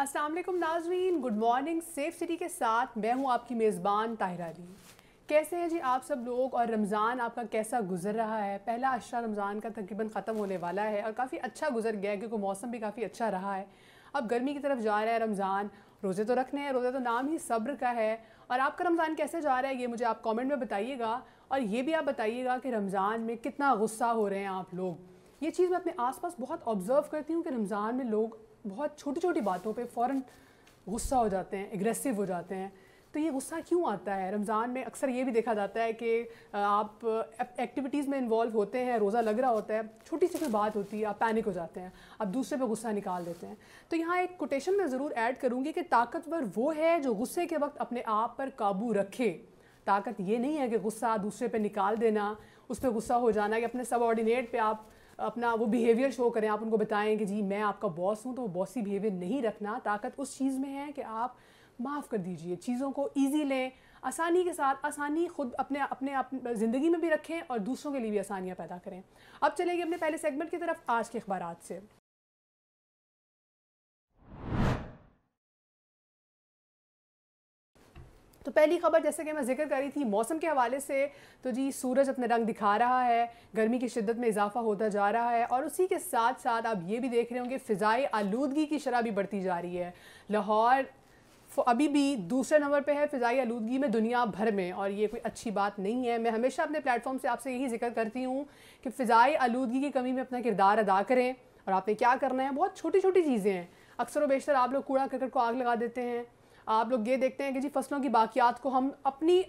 असलम नाजरीन good morning safe city के साथ मैं हूँ आपकी मेज़बान ताहिरा अली कैसे हैं जी आप सब लोग और रमज़ान आपका कैसा गुजर रहा है पहला अशरा रमज़ान का तकरीबन ख़त्म होने वाला है और काफ़ी अच्छा गुजर गया क्योंकि मौसम भी काफ़ी अच्छा रहा है अब गर्मी की तरफ जा रहा है रमज़ान रोज़े तो रखने हैं रोज़े तो नाम ही सब्र का है और आपका रमज़ान कैसे जा रहा है ये मुझे आप कमेंट में बताइएगा और ये भी आप बताइएगा कि रमज़ान में कितना गुस्सा हो रहे हैं आप लोग ये चीज़ मैं अपने आसपास बहुत ऑब्ज़र्व करती हूँ कि रमज़ान में लोग बहुत छोटी छोटी बातों पे फ़ौर गुस्सा हो जाते हैं एग्रेसिव हो जाते हैं तो ये गुस्सा क्यों आता है रमज़ान में अक्सर ये भी देखा जाता है कि आप एक्टिविटीज़ में इन्वॉल्व होते हैं रोज़ा लग रहा होता है छोटी सी कोई बात होती है आप पैनिक हो जाते हैं आप दूसरे पर गुस्सा निकाल देते हैं तो यहाँ एक कोटेशन मैं ज़रूर ऐड करूँगी कि ताकतवर वो है जो गुस्से के वक्त अपने आप पर काबू रखे ताकत ये नहीं है कि गुस्सा दूसरे पर निकाल देना उस पर गुस्सा हो जाना कि अपने सबॉर्डिनेट पे आप अपना वो बिहेवियर शो करें आप उनको बताएं कि जी मैं आपका बॉस हूँ तो वो बॉसी बिहेवियर नहीं रखना ताकत उस चीज़ में है कि आप माफ़ कर दीजिए चीज़ों को ईजी लें आसानी के साथ आसानी खुद अपने अपने आप ज़िंदगी में भी रखें और दूसरों के लिए भी आसानियाँ पैदा करें अब चलेंगे अपने पहले सेगमेंट की तरफ आज के अखबार से तो पहली खबर जैसे कि मैं जिक्र करी थी मौसम के हवाले से तो जी सूरज अपने रंग दिखा रहा है गर्मी की शिद्दत में इजाफा होता जा रहा है और उसी के साथ साथ आप ये भी देख रहे होंगे फ़िज़ाई आलूदगी की शरह भी बढ़ती जा रही है लाहौर अभी भी दूसरे नंबर पे है फ़िज़ाई आलूदगी में दुनिया भर में और ये कोई अच्छी बात नहीं है मैं हमेशा अपने प्लेटफॉर्म से आपसे यही जिक्र करती हूँ कि फ़िज़ाई आलूदगी की कमी में अपना किरदार अदा करें और आपने क्या करना है बहुत छोटी छोटी चीज़ें हैं अक्सर व बेशतर आप लोग कूड़ा करकट को आग लगा देते हैं आप लोग ये देखते हैं कि जी फसलों की बाकियात को हम अपनी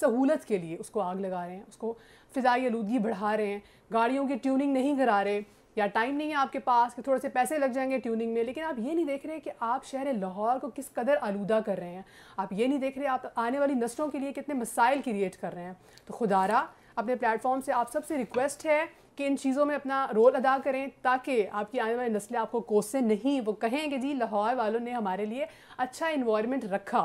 सहूलत के लिए उसको आग लगा रहे हैं उसको फ़िज़ाई आलूगी बढ़ा रहे हैं गाड़ियों की ट्यूनिंग नहीं करा रहे या टाइम नहीं है आपके पास कि थोड़े से पैसे लग जाएंगे ट्यूनिंग में लेकिन आप ये नहीं देख रहे कि आप शहर लाहौर को किस कदर आलूदा कर रहे हैं आप ये नहीं देख रहे आप आने वाली नस्लों के लिए कितने मसाइल क्रिएट कर रहे हैं तो खुदारा अपने प्लेटफॉर्म से आप सबसे रिक्वेस्ट है कि इन चीज़ों में अपना रोल अदा करें ताकि आपकी आने वाली नस्लें आपको कोसें नहीं वो कहें कि जी लाहौर वालों ने हमारे लिए अच्छा इन्वायरमेंट रखा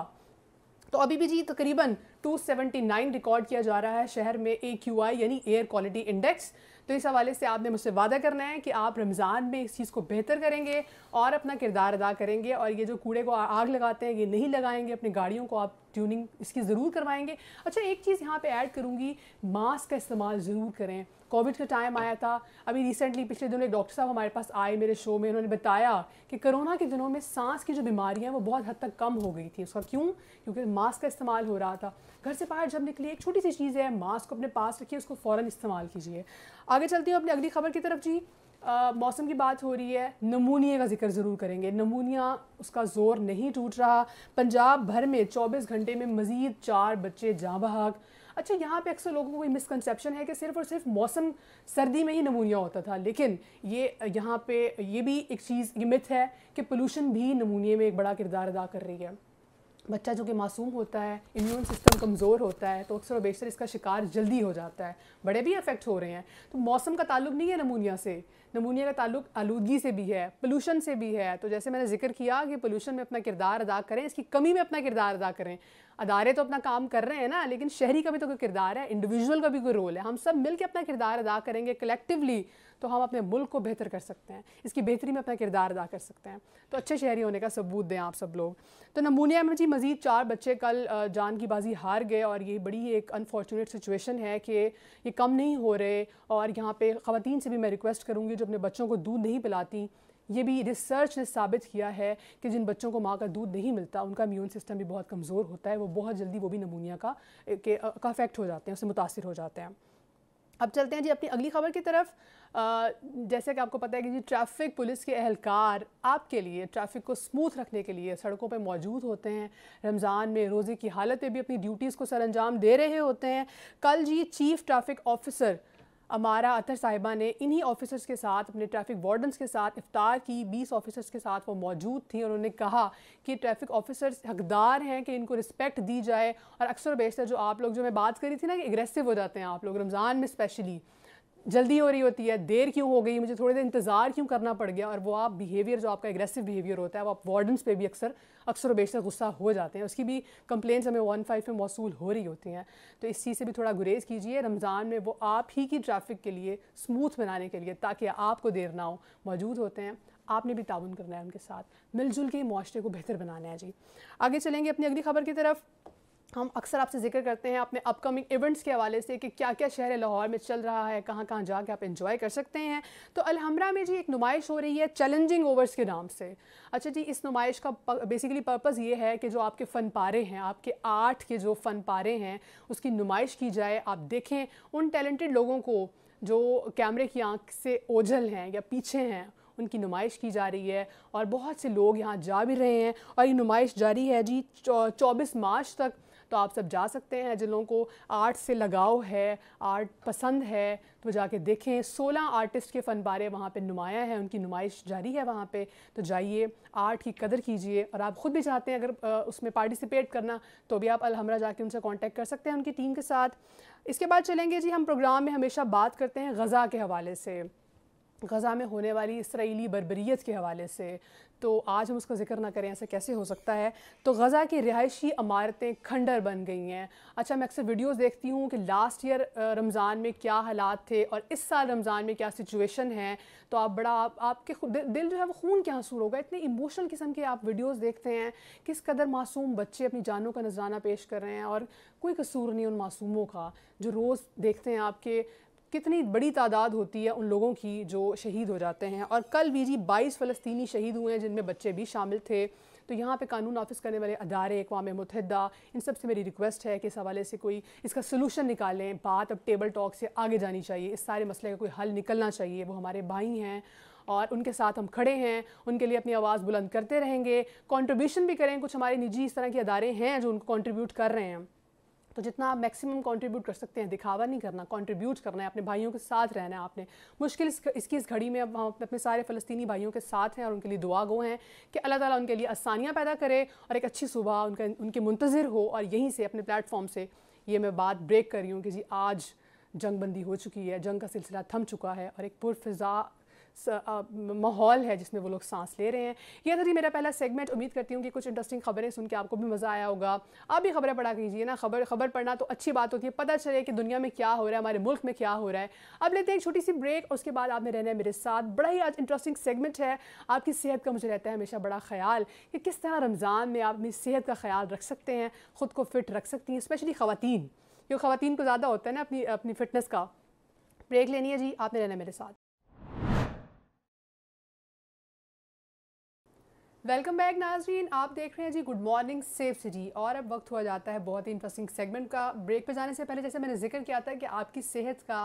तो अभी भी जी तकरीबन 279 रिकॉर्ड किया जा रहा है शहर में ए क्यू आई यानी एयर क्वालिटी इंडेक्स तो इस हवाले से आपने मुझसे वादा करना है कि आप रमज़ान में इस चीज़ को बेहतर करेंगे और अपना किरदार अदा करेंगे और ये जो कूड़े को आग लगाते हैं ये नहीं लगाएंगे अपनी गाड़ियों को आप ट्यूनिंग इसकी ज़रूर करवाएंगे अच्छा एक चीज़ यहाँ पे ऐड करूँगी मास्क का इस्तेमाल ज़रूर करें कोविड का टाइम आया था अभी रिसेंटली पिछले दिनों एक डॉक्टर साहब हमारे पास आए मेरे शो में उन्होंने बताया कि कोरोना के दिनों में सांस की जो है वो बहुत हद तक कम हो गई थी उसका क्यों क्योंकि मास्क का इस्तेमाल हो रहा था घर से बाहर जब निकली एक छोटी सी चीज़ है मास्क को अपने पास रखिए उसको फ़ौर इस्तेमाल कीजिए आगे चलती हूँ अपनी अगली खबर की तरफ जी मौसम की बात हो रही है नमूनिया का जिक्र ज़रूर करेंगे नमूनिया उसका ज़ोर नहीं टूट रहा पंजाब भर में 24 घंटे में मज़ीद चार बच्चे जाँ बहाक अच्छा यहाँ पे अक्सर लोगों को कोई मिसकनसेप्शन है कि सिर्फ और सिर्फ मौसम सर्दी में ही नमूनिया होता था लेकिन ये यहाँ पे ये भी एक चीज़ ये मिथ है कि पोलूशन भी नमूनिया में एक बड़ा किरदार अदा कर रही है बच्चा जो कि मासूम होता है इम्यून सिस्टम कमज़ोर होता है तो अक्सर बेशतर इसका शिकार जल्दी हो जाता है बड़े भी अफेक्ट हो रहे हैं तो मौसम का ताल्लुक नहीं है नमूनिया से नमूनिया का ताल्लुक आलूदगी से भी है पोलूशन से भी है तो जैसे मैंने जिक्र किया कि पोलूशन में अपना किरदार अदा करें इसकी कमी में अपना किरदार अदा करें अदारे तो अपना काम कर रहे हैं ना लेकिन शहरी का भी तो कोई किरदार है इंडिविजुअल का भी कोई रोल है हम सब मिलकर अपना किरदार अदा करेंगे कलेक्टिवली तो हम अपने मुल्क को बेहतर कर सकते हैं इसकी बेहतरी में अपना किरदार अदा कर सकते हैं तो अच्छे शहरी होने का सबूत दें आप सब लोग तो नमूनिया में जी मज़ीद चार बच्चे कल जान की बाजी हार गए और ये बड़ी एक अनफॉर्चुनेट सिचुएशन है कि ये कम नहीं हो रहे और यहाँ पर ख़वान से भी मैं रिक्वेस्ट करूँगी जो अपने बच्चों को दूध नहीं पिलाती ये भी रिसर्च ने साबित किया है कि जिन बच्चों को माँ का दूध नहीं मिलता उनका इम्यून सिस्टम भी बहुत कमज़ोर होता है वो बहुत जल्दी वो भी नमूनिया का के अफेक्ट हो जाते हैं उससे मुतासर हो जाते हैं अब चलते हैं जी अपनी अगली खबर की तरफ आ, जैसे कि आपको पता है कि जी ट्रैफिक पुलिस के अहलकार आपके लिए ट्रैफिक को स्मूथ रखने के लिए सड़कों पर मौजूद होते हैं रमज़ान में रोज़े की हालत में भी अपनी ड्यूटीज़ को सरंजाम दे रहे होते हैं कल जी चीफ़ ट्रैफिक ऑफिसर अमारा अतर साहिबा ने इन्हीं ऑफिसर्स के साथ अपने ट्रैफिक वार्डन्स के साथ इफ्तार की बीस ऑफिसर्स के साथ वो मौजूद थी और उन्होंने कहा कि ट्रैफिक ऑफिसर्स हकदार हैं कि इनको रिस्पेक्ट दी जाए और अक्सर बेशतर जो आप लोग जो मैं बात करी थी ना कि एग्रेसिव हो जाते हैं आप लोग रमज़ान में स्पेशली जल्दी हो रही होती है देर क्यों हो गई मुझे थोड़ी देर इंतज़ार क्यों करना पड़ गया और वो आप बिहेवियर जो आपका एग्रेसिव बिहेवियर होता है वो आप वार्डन्स पे भी अक्सर अक्सर वेशतर गुस्सा हो जाते हैं उसकी भी कंप्लेंट्स हमें वन फाइव में मौसू हो रही होती हैं तो इस चीज़ से भी थोड़ा गुरेज कीजिए रमज़ान में वो आप ही की ट्रैफिक के लिए स्मूथ बनाने के लिए ताकि आपको देर ना हो मौजूद होते हैं आपने भी ताउन करना है उनके साथ मिलजुल के माशरे को बेहतर बनाना है जी आगे चलेंगे अपनी अगली खबर की तरफ हम अक्सर आपसे जिक्र करते हैं अपने अपकमिंग इवेंट्स के हवाले से कि क्या क्या शहर लाहौर में चल रहा है कहाँ कहाँ जाके आप इंजॉय कर सकते हैं तो अलहमरा में जी एक नुमाइश हो रही है चैलेंजिंग ओवर्स के नाम से अच्छा जी इस नुमाइश का बेसिकली पर्पज़ ये है कि जो आपके फ़न पारे हैं आपके आर्ट के जो फ़न पारे हैं उसकी नुमाइश की जाए आप देखें उन टैलेंटेड लोगों को जो कैमरे की आँख से ओझल हैं या पीछे हैं उनकी नुमाइश की जा रही है और बहुत से लोग यहाँ जा भी रहे हैं और ये नुमाइश जारी है जी चौबीस मार्च तक तो आप सब जा सकते हैं जिन लोगों को आर्ट से लगाव है आर्ट पसंद है तो जाके देखें सोलह आर्टिस्ट के फन पारे वहाँ पर नुमाया है उनकी नुमाइश जारी है वहाँ पर तो जाइए आर्ट की कदर कीजिए और आप ख़ुद भी चाहते हैं अगर उसमें पार्टिसिपेट करना तो भी आप अलहमरा जाके उनसे कॉन्टेक्ट कर सकते हैं उनकी टीम के साथ इसके बाद चलेंगे जी हम प्रोग्राम में हमेशा बात करते हैं गज़ा के हवाले से गज़ा में होने वाली इसराइली बरबरीत के हवाले से तो आज हम उसका जिक्र ना करें ऐसा कैसे हो सकता है तो गज़ा की रिहायशी इमारतें खंडर बन गई हैं अच्छा मैं अक्सर वीडियोस देखती हूँ कि लास्ट ईयर रमज़ान में क्या हालात थे और इस साल रमज़ान में क्या सिचुएशन है तो आप बड़ा आप आपके दिल जो है वो खून के हंसूर होगा इतने इमोशनल किस्म के आप वीडियोज़ देखते हैं किस कदर मासूम बच्चे अपनी जानों का नजराना पेश कर रहे हैं और कोई कसूर नहीं उन मासूमों का जो रोज़ देखते हैं आपके कितनी बड़ी तादाद होती है उन लोगों की जो शहीद हो जाते हैं और कल भी जी बाईस फ़लस्तनी शहीद हुए हैं जिनमें बच्चे भी शामिल थे तो यहाँ पे कानून ऑफिस करने वाले अदारे अकवा मुतहदा इन सब से मेरी रिक्वेस्ट है कि इस हवाले से कोई इसका सलूशन निकालें बात अब टेबल टॉक से आगे जानी चाहिए इस सारे मसले का कोई हल निकलना चाहिए वो हमारे भाई हैं और उनके साथ हम खड़े हैं उनके लिए अपनी आवाज़ बुलंद करते रहेंगे कॉन्ट्रीब्यूशन भी करें कुछ हमारे निजी इस तरह के अदारे हैं जो उनको कॉन्ट्रीब्यूट कर रहे हैं तो जितना आप मैक्सिमम कंट्रीब्यूट कर सकते हैं दिखावा नहीं करना कंट्रीब्यूट करना है अपने भाइयों के साथ रहना है आपने मुश्किल इस, इसकी इस घड़ी में अब हम अपने सारे फ़लस्तनी भाइयों के साथ हैं और उनके लिए दुआ गो हैं कि अल्लाह ताला उनके लिए आसानियाँ पैदा करे और एक अच्छी सुबह उनका उनके मुंतज़र हो और यहीं से अपने प्लेटफॉर्म से ये मैं बात ब्रेक कर रही हूँ कि जी आज जंग बंदी हो चुकी है जंग का सिलसिला थम चुका है और एक पुरफ़ा माहौल है जिसमें वो लोग सांस ले रहे हैं यह था जी मेरा पहला सेगमेंट उम्मीद करती हूँ कि कुछ इंटरेस्टिंग खबरें सुन के आपको भी मज़ा आया होगा आप भी खबरें पढ़ा कीजिए ना खबर खबर पढ़ना तो अच्छी बात होती है पता चले कि दुनिया में क्या हो रहा है हमारे मुल्क में क्या हो रहा है अब लेते हैं एक छोटी सी ब्रेक उसके बाद आपने रहना है मेरे साथ बड़ा ही आज इंटरेस्टिंग सेगमेंट है आपकी सेहत का मुझे रहता है हमेशा बड़ा ख्याल कि किस तरह रमज़ान में आप अपनी सेहत का ख्याल रख सकते हैं ख़ुद को फ़िट रख सकती हैं स्पेशली ख़वान क्योंकि ख़वान को ज़्यादा होता है ना अपनी अपनी फ़िटनेस का ब्रेक लेनी है जी आपने रहना है मेरे साथ वेलकम बैक नाजरीन आप देख रहे हैं जी गुड मॉर्निंग सेफ सिटी और अब वक्त हुआ जाता है बहुत ही इंटरेस्टिंग सेगमेंट का ब्रेक पे जाने से पहले जैसे मैंने जिक्र किया था कि आपकी सेहत का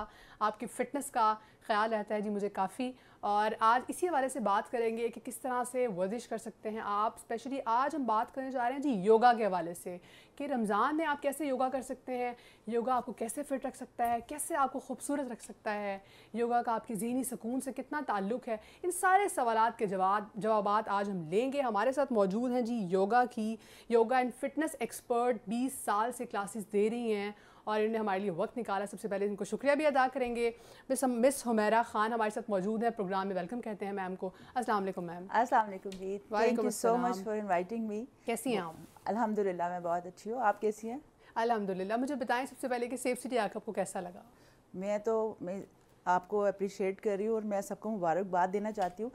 आपकी फ़िटनेस का ख्याल रहता है जी मुझे काफ़ी और आज इसी हवाले से बात करेंगे कि किस तरह से वर्जिश कर सकते हैं आप स्पेशली आज हम बात करने जा रहे हैं जी योगा के हवाले से कि रमज़ान में आप कैसे योगा कर सकते हैं योगा आपको कैसे फ़िट रख सकता है कैसे आपको खूबसूरत रख सकता है योगा का आपकी जहनी सुकून से कितना ताल्लुक़ है इन सारे सवाल के जवाब जवाब आज हम लेंगे हमारे साथ मौजूद हैं जी योगा की योगा एंड फिटनेस एक्सपर्ट बीस साल से क्लासेस दे रही हैं और इन्होंने हमारे लिए वक्त निकाला सबसे पहले इनको शुक्रिया भी अदा करेंगे मिस मिस हुमैरा खान हमारे साथ मौजूद है प्रोग्राम में वेलकम कहते हैं मैम को अस्सलाम मैम अस्सलाम so much for inviting me कैसी हैं आप अल्हम्दुलिल्लाह मैं बहुत अच्छी हूँ आप कैसी हैं अल्हम्दुलिल्लाह मुझे बताएं सबसे पहले कि सेफ सिटी आकर आपको कैसा लगा मैं तो मैं आपको अप्रिशिएट कर रही हूँ और मैं सबको मुबारकबाद देना चाहती हूँ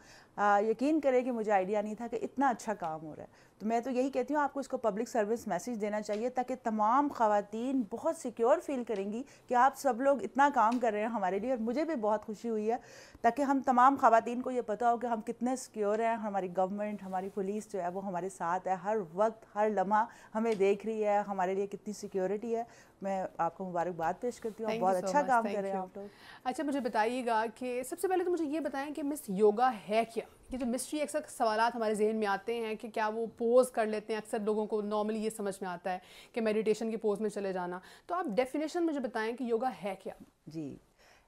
यकीन करें कि मुझे आइडिया नहीं था कि इतना अच्छा काम हो रहा है तो मैं तो यही कहती हूँ आपको इसको पब्लिक सर्विस मैसेज देना चाहिए ताकि तमाम खातन बहुत सिक्योर फील करेंगी कि आप सब लोग इतना काम कर रहे हैं हमारे लिए और मुझे भी बहुत खुशी हुई है ताकि हम तमाम खातन को ये पता हो कि हम कितने सिक्योर हैं हमारी गवर्नमेंट हमारी पुलिस जो है वो हमारे साथ है हर वक्त हर लम्हा हमें देख रही है हमारे लिए कितनी सिक्योरिटी है मैं आपको मुबारकबाद पेश करती हूँ बहुत अच्छा काम कर रहे हैं आप लोग अच्छा मुझे बताइएगा कि सबसे पहले तो मुझे ये बताएं कि मिस योगा है क्या ये जो मिस्ट्री अक्सर सवाल हमारे जहन में आते हैं कि क्या वो पोज कर लेते हैं अक्सर लोगों को नॉर्मली ये समझ में आता है कि मेडिटेशन के पोज में चले जाना तो आप डेफिनेशन मुझे बताएं कि योगा है क्या जी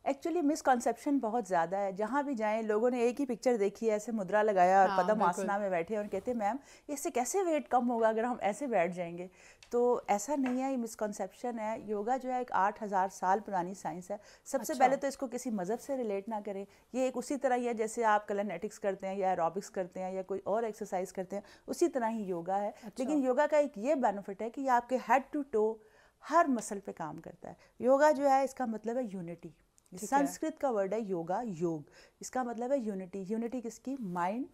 एक्चुअली मिसकॉन्सेप्शन बहुत ज़्यादा है जहाँ भी जाएं लोगों ने एक ही पिक्चर देखी है ऐसे मुद्रा लगाया और हाँ, पदम आसना में बैठे और कहते हैं मैम इससे कैसे वेट कम होगा अगर हम ऐसे बैठ जाएंगे तो ऐसा नहीं है ये मिसकॉन्सेप्शन है योगा जो है एक आठ हज़ार साल पुरानी साइंस है सबसे अच्छा। पहले तो इसको किसी मज़हब से रिलेट ना करें ये एक उसी तरह ही है जैसे आप कलनेटिक्स करते हैं या एरोबिक्स करते हैं या कोई और एक्सरसाइज करते हैं उसी तरह ही योगा है अच्छा। लेकिन योगा का एक ये बेनिफिट है कि ये आपके हेड टू टो हर मसल पर काम करता है योगा जो है इसका मतलब है यूनिटी संस्कृत का वर्ड है योगा योग इसका मतलब है यूनिटी यूनिटी किसकी माइंड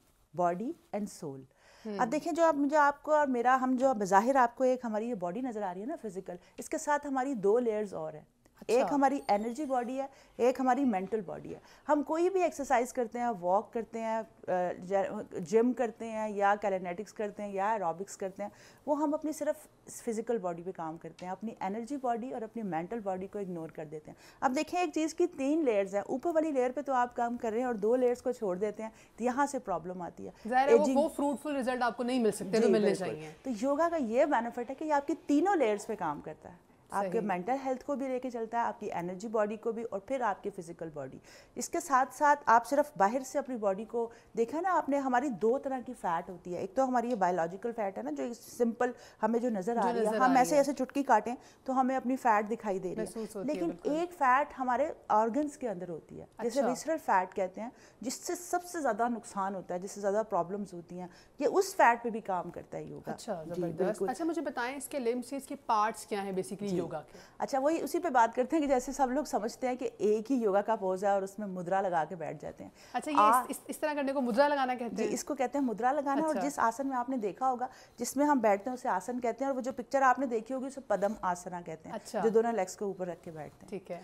बॉडी एंड सोल अब हम्म। देखें जो आप मुझे आपको और मेरा हम जो बाहिर आपको एक हमारी ये बॉडी नज़र आ रही है ना फिजिकल इसके साथ हमारी दो लेयर्स और हैं अच्छा। एक हमारी एनर्जी बॉडी है एक हमारी मेंटल बॉडी है हम कोई भी एक्सरसाइज करते हैं वॉक करते हैं जिम करते हैं या कैलेनेटिक्स करते हैं या एरोबिक्स करते हैं वो हम अपनी सिर्फ फिज़िकल बॉडी पे काम करते हैं अपनी एनर्जी बॉडी और अपनी मेंटल बॉडी को इग्नोर कर देते हैं अब देखें एक चीज़ की तीन लेयर्स हैं ऊपर वाली लेयर पे तो आप काम कर रहे हैं और दो लेयर्स को छोड़ देते हैं तो यहाँ से प्रॉब्लम आती है एजिंग... वो फ्रूटफुल रिजल्ट आपको नहीं मिल सकते तो मिलने चाहिए तो योगा का ये बेनिफिट है कि आपकी तीनों लेयर्स पे काम करता है आपके मेंटल हेल्थ को भी लेके चलता है आपकी एनर्जी बॉडी को भी और फिर आपकी फिजिकल बॉडी इसके साथ साथ आप सिर्फ बाहर से अपनी बॉडी को देखा ना आपने हमारी दो तरह की फैट होती है एक तो हमारी ये बायोलॉजिकल फैट है ना जो सिंपल हमें जो नज़र आ रही है हम ऐसे ऐसे चुटकी काटें तो हमें अपनी फैट दिखाई दे रही है लेकिन एक फैट हमारे ऑर्गन्स के अंदर होती है जैसे विसरल फैट कहते हैं जिससे सबसे ज़्यादा नुकसान होता है जिससे ज़्यादा प्रॉब्लम्स होती हैं ये उस फैट पे भी काम करता है योगा अच्छा अच्छा मुझे बताएं इसके लिम्स इसके पार्ट्स क्या हैं बेसिकली योगा के अच्छा वही उसी पे बात करते हैं कि जैसे सब लोग समझते हैं कि एक ही योगा का पोज है और उसमें मुद्रा लगा के बैठ जाते हैं अच्छा ये आ, इस, इस तरह करने को मुद्रा लगाना कहते हैं इसको कहते हैं मुद्रा लगाना अच्छा। और जिस आसन में आपने देखा होगा जिसमें हम बैठते हैं उसे आसन कहते हैं और वो जो पिक्चर आपने देखी होगी उसे पदम आसना कहते हैं अच्छा। जो दोनों लेग्स के ऊपर रख के बैठते हैं ठीक है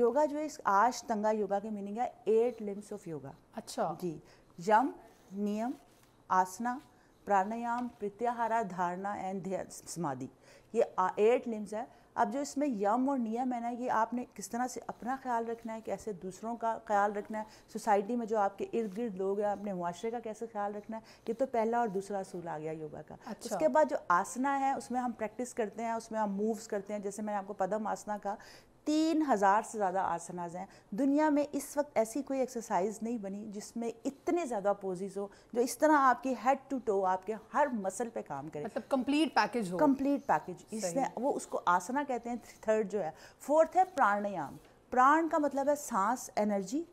योगा जो है आश तंगा योगा के मीनिंग है एट लिम्स ऑफ योगा अच्छा जी यम नियम आसना प्राणायाम प्रत्याहारा धारणा एंड ध्यान समाधि ये एट लिम्स है अब जो इसमें यम और नियम है ना ये आपने किस तरह से अपना ख्याल रखना है कैसे दूसरों का ख्याल रखना है सोसाइटी में जो आपके इर्द गिर्द लोग हैं अपने मुआरे का कैसे ख्याल रखना है ये तो पहला और दूसरा असूल आ गया योगा का अच्छा। उसके बाद जो आसना है उसमें हम प्रैक्टिस करते हैं उसमें हम मूव्स करते हैं जैसे मैंने आपको पदम आसना का तीन हज़ार से ज़्यादा आसनाज हैं दुनिया में इस वक्त ऐसी कोई एक्सरसाइज नहीं बनी जिसमें इतने ज़्यादा पोजिज हो जो इस तरह आपकी हेड टू टो आपके हर मसल पे काम करें मतलब कंप्लीट पैकेज हो कंप्लीट पैकेज इसने वो उसको आसना कहते हैं थर्ड जो है फोर्थ है प्राणायाम प्राण का मतलब है सांस एनर्जी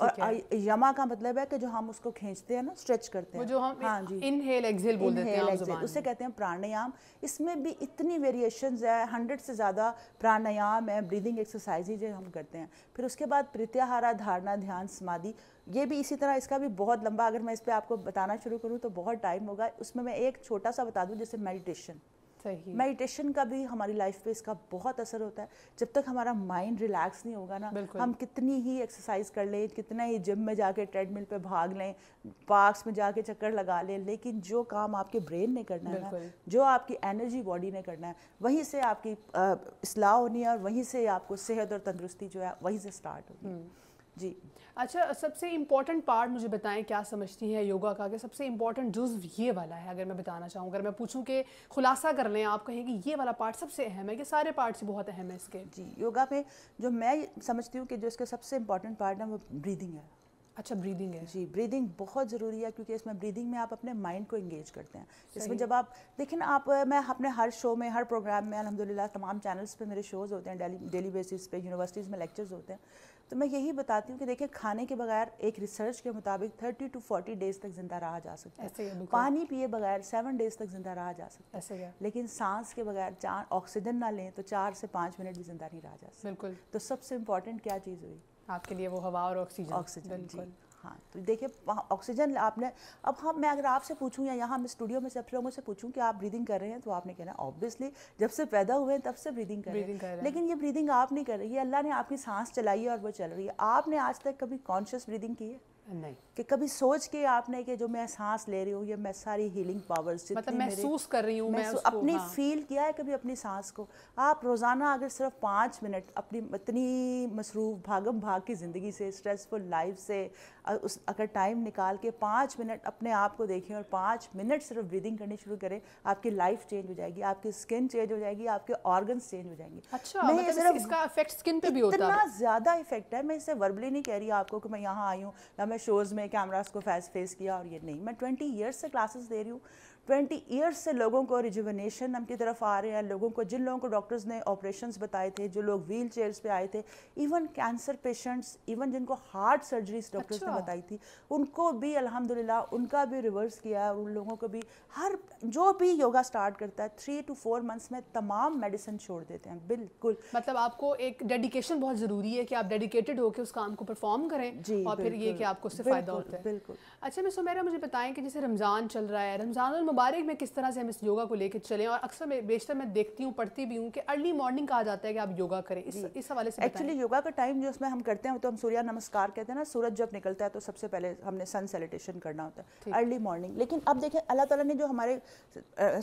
और यमा का मतलब है कि जो हम उसको खींचते हैं ना स्ट्रेच करते हैं जो हम हाँ जी इनहेल एक्सहेल बोल देते हैं उसे कहते हैं प्राणायाम इसमें भी इतनी वेरिएशन है हंड्रेड से ज़्यादा प्राणायाम है ब्रीदिंग एक्सरसाइजेज हम करते हैं फिर उसके बाद प्रत्याहारा धारणा ध्यान समाधि ये भी इसी तरह इसका भी बहुत लंबा अगर मैं इस पर आपको बताना शुरू करूँ तो बहुत टाइम होगा उसमें मैं एक छोटा सा बता दूँ जैसे मेडिटेशन मेडिटेशन का भी हमारी लाइफ पे इसका बहुत असर होता है जब तक हमारा माइंड रिलैक्स नहीं होगा ना हम कितनी ही एक्सरसाइज कर लें कितना ही जिम में जाके ट्रेडमिल पे भाग लें पार्क्स में जाके चक्कर लगा लें लेकिन जो काम आपके ब्रेन ने करना है ना जो आपकी एनर्जी बॉडी ने करना है वहीं से आपकी असलाह होनी है और वहीं से आपको सेहत और तंदुरुस्ती जो है वहीं से स्टार्ट होगी जी अच्छा सबसे इम्पॉर्टेंट पार्ट मुझे बताएं क्या समझती हैं योगा का कि सबसे इम्पॉर्टेंट जुज्व ये वाला है अगर मैं बताना चाहूँ अगर मैं पूछूँ कि खुलासा कर लें आप कहें कि ये वाला पार्ट सबसे अहम है कि सारे पार्ट्स बहुत अहम है इसके जी योगा में जो मैं समझती हूँ कि जो इसका सबसे इम्पॉर्टेंट पार्ट है वो ब्रीदिंग है अच्छा ब्रीदिंग है जी ब्रीदिंग बहुत ज़रूरी है क्योंकि इसमें ब्रीदिंग में आप अपने माइंड को इंगेज करते हैं इसमें जब आप देखें ना आप मैं अपने हर शो में हर प्रोग्राम में अलहमदिल्ला तमाम चैनल्स पे मेरे शोज़ होते हैं डेली डेली बेसिस पे यूनिवर्सिटीज़ में लेक्चर्स होते हैं तो मैं यही बताती हूँ कि देखिए खाने के बगैर एक रिसर्च के मुताबिक थर्टी टू फोर्टी डेज तक ज़िंदा रहा जा सकता है पानी पिए बगैर सेवन डेज तक ज़िंदा रहा जा सकता है लेकिन सांस के बगैर चार ऑक्सीजन ना लें तो चार से पाँच मिनट भी ज़िंदा नहीं रहा जा सकता बिल्कुल तो सबसे इम्पॉर्टेंट क्या चीज़ हुई आपके लिए वो हवा और ऑक्सीजन ऑक्सीजन जी हाँ तो देखिए ऑक्सीजन आपने अब हाँ मैं अगर आपसे पूछूँ या यहाँ मैं स्टूडियो में सबसे लोगों से पूछूँ कि आप ब्रीदिंग कर रहे हैं तो आपने कहना ऑब्वियसली जब से पैदा हुए हैं तब से ब्रीदिंग कर, रहे हैं लेकिन ये ब्रीदिंग आप नहीं कर रही है अल्लाह ने आपकी सांस चलाई है और वो चल रही है आपने आज तक कभी कॉन्शियस ब्रीदिंग की है नहीं कि कभी सोच के आपने कि जो मैं सांस ले रही हूँ या मैं सारी हीलिंग पावर्स मतलब महसूस कर रही हूँ मैं अपनी हाँ। फील किया है कभी अपनी सांस को आप रोज़ाना अगर सिर्फ पाँच मिनट अपनी इतनी मसरूफ़ भागम भाग की ज़िंदगी से स्ट्रेसफुल लाइफ से उस अगर टाइम निकाल के पाँच मिनट अपने आप को देखें और पाँच मिनट सिर्फ ब्रीदिंग करनी शुरू करें आपकी लाइफ चेंज हो जाएगी आपकी स्किन चेंज हो जाएगी आपके ऑर्गन चेंज हो जाएंगे अच्छा मतलब इसका इफेक्ट स्किन पर भी होता है इतना ज़्यादा इफेक्ट है मैं इसे वर्बली नहीं कह रही आपको कि मैं यहाँ आई हूँ या मैं मैं शोज़ में कैमराज को फेस फेस किया और ये नहीं मैं ट्वेंटी ईयर्स से क्लासेस दे रही हूँ ट्वेंटी ईयर्स से लोगों को रिजुवनेशन हम की तरफ आ रहे हैं लोगों को जिन लोगों को डॉक्टर्स ने ऑपरेशन बताए थे जो लोग व्हील चेयर्स पे आए थे इवन कैंसर पेशेंट्स इवन जिनको हार्ट सर्जरीज डॉक्टर्स अच्छा। ने बताई थी उनको भी अलहमदिल्ला उनका भी रिवर्स किया है उन लोगों को भी हर जो भी योगा स्टार्ट करता है थ्री टू फोर मंथ्स में तमाम मेडिसिन छोड़ देते हैं बिल्कुल मतलब आपको एक डेडिकेशन बहुत ज़रूरी है कि आप डेडिकेटेड होकर उस काम को परफॉर्म करें जी और फिर ये कि आपको उससे फ़ायदा होता है बिल्कुल अच्छा मैं सुमेरा मुझे बताएं कि जैसे रमज़ान चल रहा है रमज़ान मुबारक में किस तरह से हम इस योगा को लेकर चलें और अक्सर मैं बेशतर मैं देखती हूँ पढ़ती भी हूँ कि अर्ली मॉर्निंग कहा जाता है कि आप योगा करें इस इस हवाले से एक्चुअली योगा का टाइम जो उसमें हम करते हैं तो हम सूर्य नमस्कार कहते हैं ना सूरज जब निकलता है तो सबसे पहले हमने सन सेलिटेशन करना होता है अर्ली मॉर्निंग लेकिन अब देखें अल्लाह तला ने जो हमारे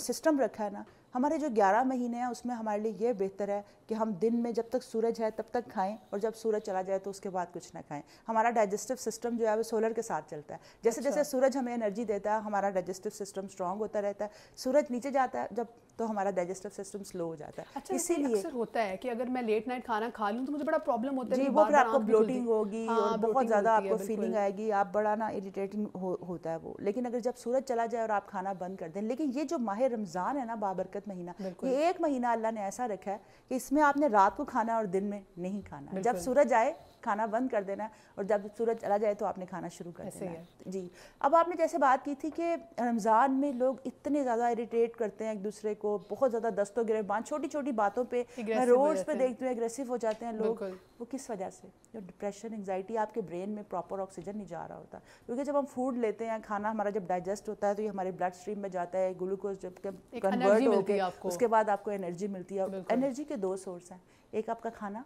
सिस्टम रखा है ना हमारे जो 11 महीने हैं उसमें हमारे लिए ये बेहतर है कि हम दिन में जब तक सूरज है तब तक खाएं और जब सूरज चला जाए तो उसके बाद कुछ ना खाएं हमारा डाइजेस्टिव सिस्टम जो है वो सोलर के साथ चलता है जैसे अच्छा। जैसे सूरज हमें एनर्जी देता है हमारा डाइजेस्टिव सिस्टम स्ट्रांग होता रहता है सूरज नीचे जाता है जब तो हमारा डाइजेस्टिव सिस्टम स्लो हो जाता है अच्छा, इसीलिए होता है कि अगर मैं लेट नाइट खाना खा लूँ तो मुझे बड़ा प्रॉब्लम होता है वो फिर आपको ब्लोटिंग होगी हाँ, और बहुत ज़्यादा आपको फीलिंग आएगी आप बड़ा ना इरीटेटिंग होता है वो लेकिन अगर जब सूरज चला जाए और आप खाना बंद कर दें लेकिन ये जो माह रमज़ान है ना बाबरकत मुबारक महीना ये एक महीना अल्लाह ने ऐसा रखा है कि इसमें आपने रात को खाना और दिन में नहीं खाना जब सूरज आए खाना बंद कर देना है और जब सूरज चला जाए तो आपने खाना शुरू कर देना है जी अब आपने जैसे बात की थी कि रमज़ान में लोग इतने ज़्यादा इरीटेट करते हैं एक दूसरे को बहुत ज़्यादा दस्तों बात छोटी छोटी बातों पर मैं रोड्स पर देखती हूँ एग्रेसिव हो जाते हैं लोग वो किस वजह से जो डिप्रेशन एंगजाइटी आपके ब्रेन में प्रॉपर ऑक्सीजन नहीं जा रहा होता क्योंकि जब हम फूड लेते हैं खाना हमारा जब डाइजेस्ट होता है तो ये हमारे ब्लड स्ट्रीम में जाता है ग्लूकोज जब कन्वर्ट होकर उसके बाद आपको एनर्जी मिलती है एनर्जी के दो सोर्स हैं एक आपका खाना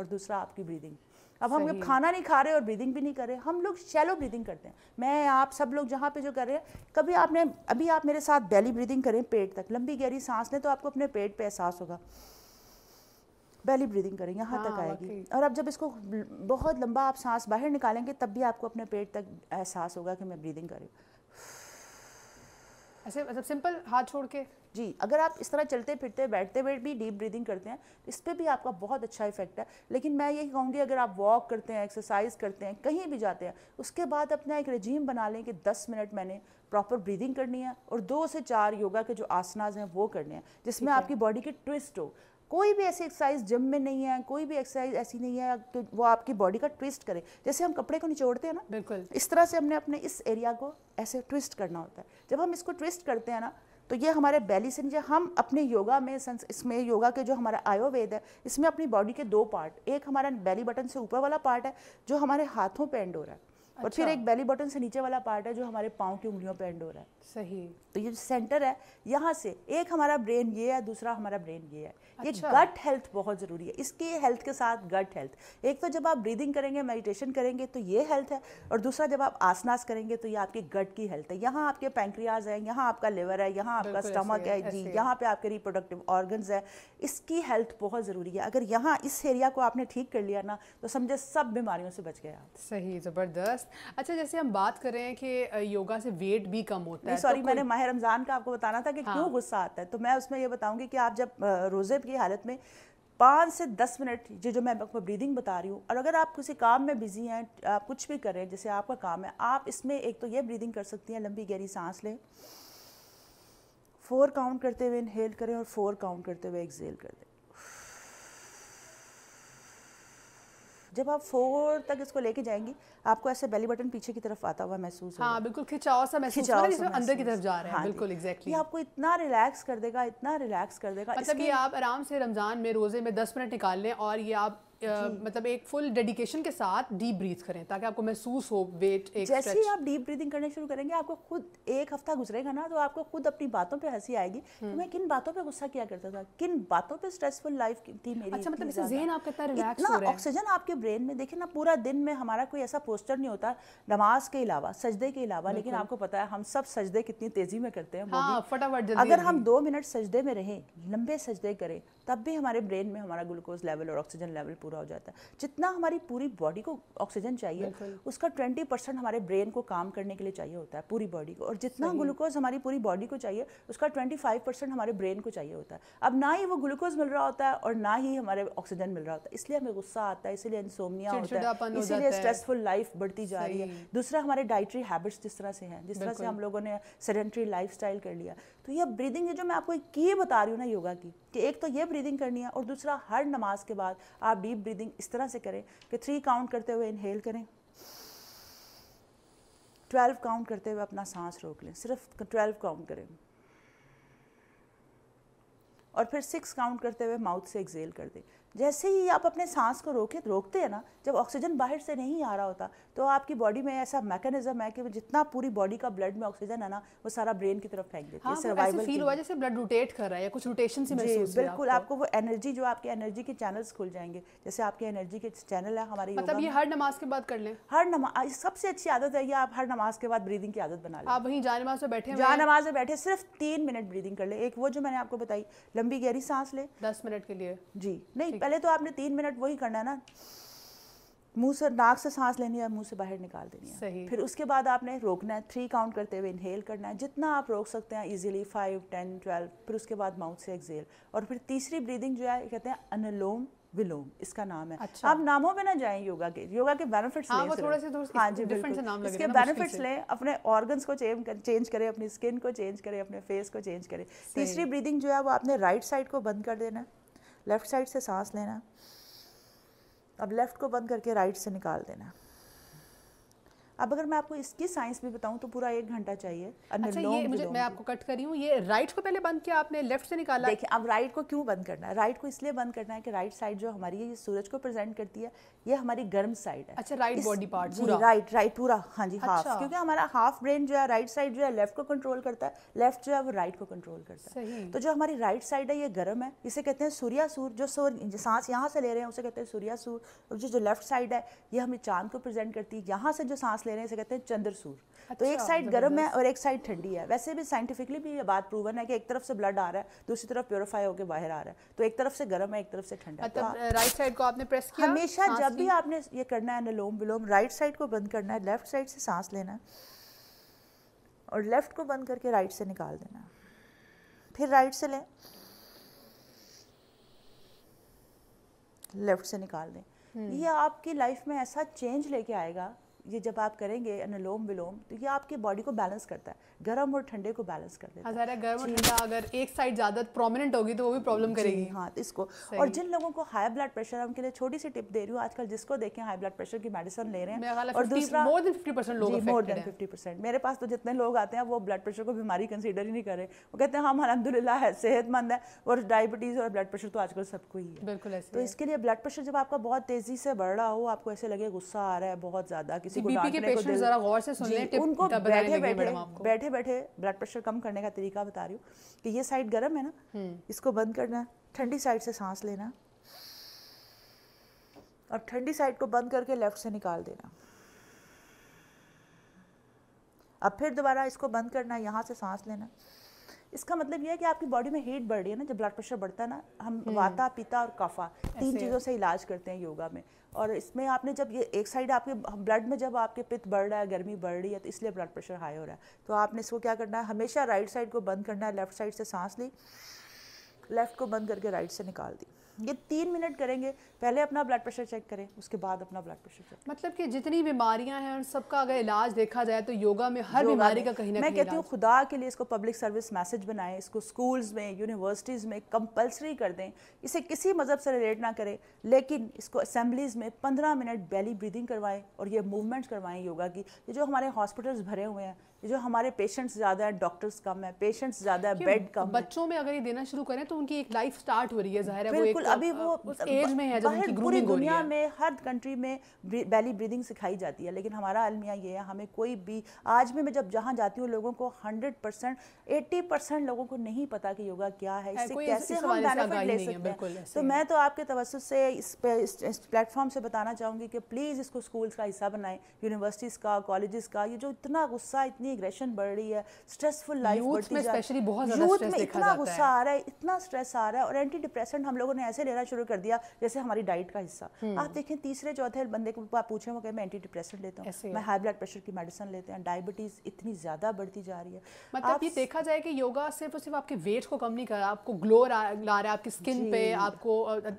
और दूसरा आपकी ब्रीदिंग अब हम लोग खाना नहीं खा रहे और ब्रीदिंग भी नहीं कर रहे हम लोग शैलो ब्रीदिंग करते हैं मैं आप सब लोग जहाँ पे जो कर रहे हैं कभी आपने अभी आप मेरे साथ बैली ब्रीदिंग करें पेट तक लंबी गहरी सांस लें तो आपको अपने पेट पर एहसास होगा बैली ब्रीदिंग करें यहाँ तक हाँ, आएगी और अब जब इसको बहुत लंबा आप सांस बाहर निकालेंगे तब भी आपको अपने पेट तक एहसास होगा कि मैं ब्रीदिंग कर रही हूँ ऐसे मतलब सिंपल हाथ छोड़ के जी अगर आप इस तरह चलते फिरते बैठते हुए भी डीप ब्रीदिंग करते हैं इस पर भी आपका बहुत अच्छा इफेक्ट है लेकिन मैं यही कहूँगी अगर आप वॉक करते हैं एक्सरसाइज करते हैं कहीं भी जाते हैं उसके बाद अपना एक रजीम बना लें कि दस मिनट मैंने प्रॉपर ब्रीदिंग करनी है और दो से चार योगा के जो आसनाज हैं वो करने हैं जिसमें आपकी बॉडी की ट्विस्ट हो कोई भी ऐसी एक्सरसाइज जिम में नहीं है कोई भी एक्सरसाइज ऐसी नहीं है तो वो आपकी बॉडी का ट्विस्ट करे जैसे हम कपड़े को निचोड़ते हैं ना बिल्कुल इस तरह से हमने अपने इस एरिया को ऐसे ट्विस्ट करना होता है जब हम इसको ट्विस्ट करते हैं ना तो ये हमारे बैली से नीचे हम अपने योगा में इसमें योगा के जो हमारा आयुर्वेद है इसमें अपनी बॉडी के दो पार्ट एक हमारा बैली बटन से ऊपर वाला पार्ट है जो हमारे हाथों पे एंड हो रहा है और फिर अच्छा। एक बेली बटन से नीचे वाला पार्ट है जो हमारे पाँव की उंगलियों पर एंड हो रहा है सही तो ये सेंटर है यहाँ से एक हमारा ब्रेन ये है दूसरा हमारा ब्रेन ये है ये गट अच्छा। हेल्थ बहुत ज़रूरी है इसके हेल्थ के साथ गट हेल्थ एक तो जब आप ब्रीदिंग करेंगे मेडिटेशन करेंगे तो ये हेल्थ है और दूसरा जब आप आसनास करेंगे तो ये आपके गट की हेल्थ है यहाँ आपके पैंक्रियाज है यहाँ आपका लिवर है यहाँ आपका स्टमक है जी यहाँ पे आपके रिप्रोडक्टिव ऑर्गन्स है इसकी हेल्थ बहुत ज़रूरी है अगर यहाँ इस एरिया को आपने ठीक कर लिया ना तो समझे सब बीमारियों से बच गया सही ज़बरदस्त ज़बरदस्त अच्छा जैसे हम बात कर रहे हैं कि योगा से वेट भी कम होता है सॉरी तो मैंने माह रमज़ान का आपको बताना था कि हाँ। क्यों गुस्सा आता है तो मैं उसमें ये बताऊंगी कि आप जब रोज़े की हालत में पाँच से दस मिनट ये जो मैं आपको ब्रीदिंग बता रही हूँ और अगर आप किसी काम में बिजी हैं आप कुछ भी कर रहे हैं जैसे आपका काम है आप इसमें एक तो ये ब्रीदिंग कर सकती हैं लंबी गहरी सांस लें फोर काउंट करते हुए इनहेल करें और फोर काउंट करते हुए एक्सेल कर दें जब आप फोर तक इसको लेके जाएंगी आपको ऐसे बेली बटन पीछे की तरफ आता हुआ महसूस हाँ बिल्कुल खिंचाव सा महसूस खिंचाव सा अंदर की तरफ जा रहे हैं हाँ, बिल्कुल एग्जैक्टली आपको इतना रिलैक्स कर देगा इतना रिलैक्स कर देगा मतलब ये आप आराम से रमजान में रोजे में दस मिनट निकाल लें और ये आप मतलब एक फुल डेडिकेशन के साथ डीप ब्रीथ करें ताकि आपको महसूस हो वेट एक जैसे ही आप डीप ब्रीदिंग करने शुरू करेंगे आपको खुद एक हफ्ता गुजरेगा ना तो आपको खुद अपनी बातों पे हंसी आएगी तो मैं किन बातों पे गुस्सा किया करता था किन बातों पे स्ट्रेसफुल लाइफ थी मेरी अच्छा मतलब इससे जहन आपका इतना रिलैक्स हो रहा है ऑक्सीजन आपके ब्रेन में देखिए ना पूरा दिन में हमारा कोई ऐसा पोस्टर नहीं होता नमाज के अलावा सजदे के अलावा लेकिन आपको पता है हम सब सजदे कितनी तेजी में करते हैं हाँ, फटाफट अगर हम दो मिनट सजदे में रहें लंबे सजदे करें तब भी हमारे ब्रेन में हमारा ग्लूकोज लेवल और ऑक्सीजन लेवल पूरा पूरा हो जाता है जितना हमारी पूरी बॉडी को ऑक्सीजन चाहिए उसका ट्वेंटी परसेंट हमारे ब्रेन को काम करने के लिए चाहिए होता है पूरी बॉडी को और जितना ग्लूकोज हमारी पूरी बॉडी को चाहिए उसका ट्वेंटी फाइव परसेंट हमारे ब्रेन को चाहिए होता है अब ना ही वो ग्लूकोज मिल रहा होता है और ना ही हमारे ऑक्सीजन मिल रहा होता है इसलिए हमें गुस्सा आता है इसलिए इंसोमिया होता है इसीलिए स्ट्रेसफुल लाइफ बढ़ती जा रही है दूसरा हमारे डाइटरी हैबिट्स जिस तरह से हैं जिस तरह से हम लोगों ने सेडेंट्री लाइफ कर लिया तो ये ब्रीदिंग है जो मैं आपको एक की बता रही हूँ ना योगा की कि एक तो ये ब्रीदिंग करनी है और दूसरा हर नमाज के बाद आप डीप ब्रीदिंग इस तरह से करें कि थ्री काउंट करते हुए इनहेल करें ट्वेल्व काउंट करते हुए अपना सांस रोक लें सिर्फ ट्वेल्व काउंट करें और फिर सिक्स काउंट करते हुए माउथ से एक्जेल कर दें जैसे ही आप अपने सांस को रोके रोकते हैं ना जब ऑक्सीजन बाहर से नहीं आ रहा होता तो आपकी बॉडी में ऐसा मैकेनिज्म है कि जितना पूरी बॉडी का ब्लड में ऑक्सीजन है ना वो सारा ब्रेन की तरफ फेंक देती है हाँ, मतलब सर्वाइवल फील हुआ जैसे ब्लड रोटेट कर रहा है कुछ रोटेशन से महसूस बिल्कुल आपको वो एनर्जी जो आपकी एनर्जी के चैनल्स खुल जाएंगे जैसे आपकी एनर्जी के चैनल है हमारी मतलब ये हर नमाज के बाद कर ले हर नमाज सबसे अच्छी आदत है ये आप हर नमाज के बाद ब्रीदिंग की आदत बना लें आप वहीं जा नमाज में बैठे जा नमाज में बैठे सिर्फ तीन मिनट ब्रीदिंग कर ले एक वो जो मैंने आपको बताई लंबी गहरी सांस ले दस मिनट के लिए जी नहीं पहले तो आपने तीन मिनट वही करना है ना मुंह से नाक से सांस लेनी है मुंह से बाहर निकाल देनी है सही। फिर उसके बाद आपने रोकना है थ्री काउंट करते हुए इनहेल करना है जितना आप रोक सकते हैं इजीली फाइव टेन ट्वेल्व फिर उसके बाद माउथ से एक्सेल और फिर तीसरी ब्रीदिंग जो है कहते हैं अनलोम विलोम इसका नाम है अच्छा। आप नामों में ना जाए योगा के योगा के बेनिफिट्स हाँ, लें थोड़े से तो हाँ जी बिल्कुल इसके बेनिफिट्स लें अपने ऑर्गन्स को चेंज करें अपनी स्किन को चेंज करें अपने फेस को चेंज करें तीसरी ब्रीदिंग जो है वो आपने राइट साइड को बंद कर देना है लेफ़्ट साइड से सांस लेना अब लेफ़्ट को बंद करके राइट से निकाल देना अब अगर मैं आपको इसकी साइंस भी बताऊं तो पूरा एक घंटा चाहिए अच्छा ये मुझे मैं आपको कट रही हूँ ये राइट को पहले बंद किया आपने लेफ्ट से निकाला देखिए अब राइट को क्यों बंद करना है राइट को इसलिए बंद करना है कि राइट साइड जो हमारी है ये सूरज को प्रेजेंट करती है ये हमारी गर्म साइड है अच्छा राइट बॉडी पार्ट पूरा राइट राइट पूरा हाँ जी हाफ अच्छा। क्योंकि हमारा हाफ ब्रेन जो है राइट साइड जो है लेफ्ट को कंट्रोल करता है लेफ्ट जो है वो राइट को कंट्रोल करता है तो जो हमारी राइट साइड है ये गर्म है इसे कहते हैं सूर जो सांस यहाँ से ले रहे हैं उसे कहते हैं सूर्यासूर जो जो लेफ्ट साइड है ये हमें चांद को प्रेजेंट करती है यहाँ से जो सांस सांस ले रहे हैं इसे कहते हैं चंद्रसूर अच्छा, तो एक साइड अच्छा, गर्म है और एक साइड ठंडी है वैसे भी साइंटिफिकली भी ये बात प्रूवन है कि एक तरफ से ब्लड आ रहा है दूसरी तरफ प्योरीफाई होकर बाहर आ रहा है तो एक तरफ से गर्म है एक तरफ से ठंडा मतलब तो राइट साइड को आपने प्रेस किया हमेशा जब भी आपने ये करना है अनुलोम विलोम राइट साइड को बंद करना है लेफ्ट साइड से सांस लेना है और लेफ्ट को बंद करके राइट से निकाल देना फिर राइट से लें लेफ्ट से निकाल दें हम्म। ये आपकी लाइफ में ऐसा चेंज लेके आएगा ये जब आप करेंगे अनुलोम विलोम तो ये आपके बॉडी को बैलेंस करता है गर्म और ठंडे को बैलेंस कर देता हाँ, है गर्म और ठंडा अगर एक साइड ज़्यादा प्रोमिनेंट होगी तो वो भी प्रॉब्लम करेगी हाँ तो इसको और जिन लोगों को हाई ब्लड प्रेशर है उनके लिए छोटी सी टिप दे रही हूँ आजकल जिसको देखें हाई ब्लड प्रेशर की मेडिसिन ले रहे हैं और दूसरा मोर देन फिफ्टी परसेंट लोग मोर देन फिफ्टी परसेंट मेरे पास तो जितने लोग आते हैं वो ब्लड प्रेशर को बीमारी कंसिडर ही नहीं करें वो कहते हैं हम हाँ, अलहमदिल्ला है सेहतमंद है और डायबिटीज़ और ब्लड प्रेशर तो आजकल सबको ही है बिल्कुल तो इसके लिए ब्लड प्रेशर जब आपका बहुत तेज़ी से बढ़ रहा हो आपको ऐसे लगे गुस्सा आ रहा है बहुत ज़्यादा उनको बैठे बैठे बैठे बैठे ब्लड प्रेशर कम करने का तरीका बता रही हूँ कि ये साइड गर्म है ना हम्म। इसको बंद करना ठंडी साइड से सांस लेना और ठंडी साइड को बंद करके लेफ्ट से निकाल देना अब फिर दोबारा इसको बंद करना यहाँ से सांस लेना इसका मतलब यह है कि आपकी बॉडी में हीट बढ़ रही है ना जब ब्लड प्रेशर बढ़ता है ना हम हम्म। वाता पिता और कफा तीन चीज़ों से इलाज करते हैं योगा में और इसमें आपने जब ये एक साइड आपके ब्लड में जब आपके पित्त बढ़ रहा है गर्मी बढ़ रही है तो इसलिए ब्लड प्रेशर हाई हो रहा है तो आपने इसको क्या करना है हमेशा राइट साइड को बंद करना है लेफ्ट साइड से सांस ली लेफ्ट को बंद करके राइट से निकाल दी ये तीन मिनट करेंगे पहले अपना ब्लड प्रेशर चेक करें उसके बाद अपना ब्लड प्रेशर चेक मतलब कि जितनी बीमारियां हैं उन सबका अगर इलाज देखा जाए तो योगा में हर बीमारी का कहीं ना मैं कहती हूँ खुदा के लिए इसको पब्लिक सर्विस मैसेज बनाएं इसको स्कूल्स में यूनिवर्सिटीज़ में कंपलसरी कर दें इसे किसी मज़हब से रिलेट ना करें लेकिन इसको असम्बलीज़ में पंद्रह मिनट बेली ब्रीदिंग करवाएं और ये मूवमेंट्स करवाएं योगा की ये जो हमारे हॉस्पिटल्स भरे हुए हैं ये जो हमारे पेशेंट्स ज़्यादा हैं डॉक्टर्स कम है पेशेंट्स ज़्यादा है बेड कम बच्चों में अगर ये देना शुरू करें तो उनकी एक लाइफ स्टार्ट हो रही है ज़ाहिर है बिल्कुल अभी वो एज में है पूरी दुनिया में हर कंट्री में बैली ब्रीदिंग सिखाई जाती है लेकिन हमारा अलमिया ये है हमें कोई भी आज भी मैं जब जहाँ जाती हूँ लोगों को हंड्रेड परसेंट एट्टी परसेंट लोगों को नहीं पता कि योगा क्या है इससे कैसे हम बेनिफिट ले सकते हैं तो मैं तो आपके तवस्त से इस प्लेटफॉर्म से बताना चाहूँगी कि प्लीज़ इसको स्कूल्स का हिस्सा बनाएं यूनिवर्सिटीज़ का कॉलेजेस का ये जो इतना गुस्सा इतनी एग्रेशन बढ़ रही है स्ट्रेसफुल लाइफ बढ़ती जा यूथ में इतना गुस्सा आ रहा है इतना स्ट्रेस आ रहा है और एंटी डिप्रेशन हम लोगों ने ऐसे लेना शुरू कर दिया जैसे हमारी हमारी डाइट का हिस्सा हम्म। आप देखें तीसरे चौथे बंदे को आप पूछें वो कहें मैं एंटी डिप्रेशन लेता हूँ मैं हाई ब्लड प्रेशर की मेडिसिन लेते हैं डायबिटीज़ इतनी ज़्यादा बढ़ती जा रही है मतलब ये देखा जाए कि योगा सिर्फ सिर्फ आपके वेट को कम नहीं कर रहा आपको ग्लो ला रहा है आपकी स्किन पे आपको